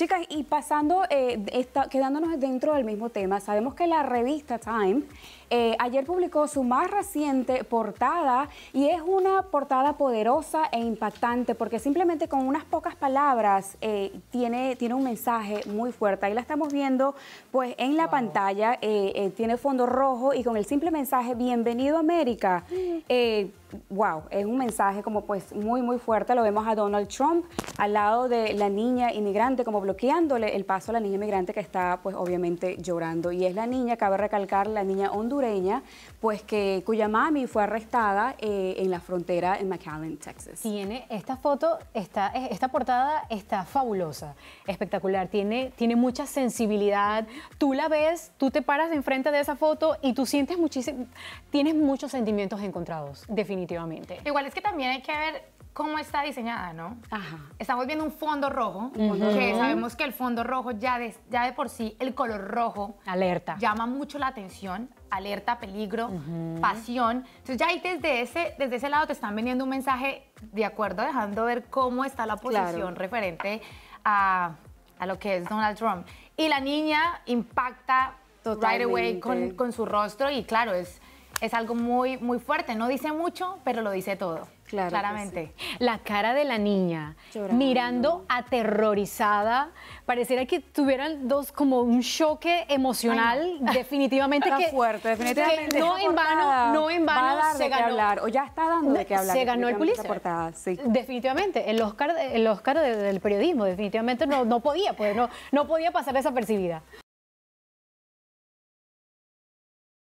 Chicas, y pasando, eh, quedándonos dentro del mismo tema, sabemos que la revista Time eh, ayer publicó su más reciente portada y es una portada poderosa e impactante porque simplemente con unas pocas palabras eh, tiene, tiene un mensaje muy fuerte. Ahí la estamos viendo pues en la pantalla, tiene fondo rojo y con el simple mensaje Bienvenido América. eh wow, es un mensaje como pues muy muy fuerte, lo vemos a Donald Trump al lado de la niña inmigrante como bloqueándole el paso a la niña inmigrante que está pues obviamente llorando y es la niña, cabe recalcar, la niña hondureña pues que cuya mami fue arrestada eh, en la frontera en McAllen, Texas. Tiene esta foto, esta eh, esta portada está fabulosa, espectacular, tiene, tiene mucha sensibilidad, tú la ves, tú te paras enfrente de esa foto y tú sientes muchísimo, tienes muchos sentimientos encontrados, definitivamente Igual es que también hay que ver cómo está diseñada, ¿no? Ajá. Estamos viendo un fondo rojo, porque sabemos que el fondo rojo ya de, ya de por sí, el color rojo. Alerta. Llama mucho la atención, alerta, peligro, pasión. Entonces ya ahí desde ese, desde ese lado te están vendiendo un mensaje de acuerdo, dejando ver cómo está la posición referente a, a, lo que es Donald Trump. Y la niña impacta right away con, con su rostro y claro, es es algo muy, muy fuerte. No dice mucho, pero lo dice todo. claramente. La cara de la niña, mirando aterrorizada, pareciera que tuvieran dos como un choque emocional, definitivamente que fuerte, definitivamente. Que no en vano, no en vano se ganó. hablar, o ya está dando de hablar. Se ganó el Pulitzer. Definitivamente, el Oscar, el Oscar del periodismo, definitivamente no, no podía, pues no, no podía pasar desapercibida.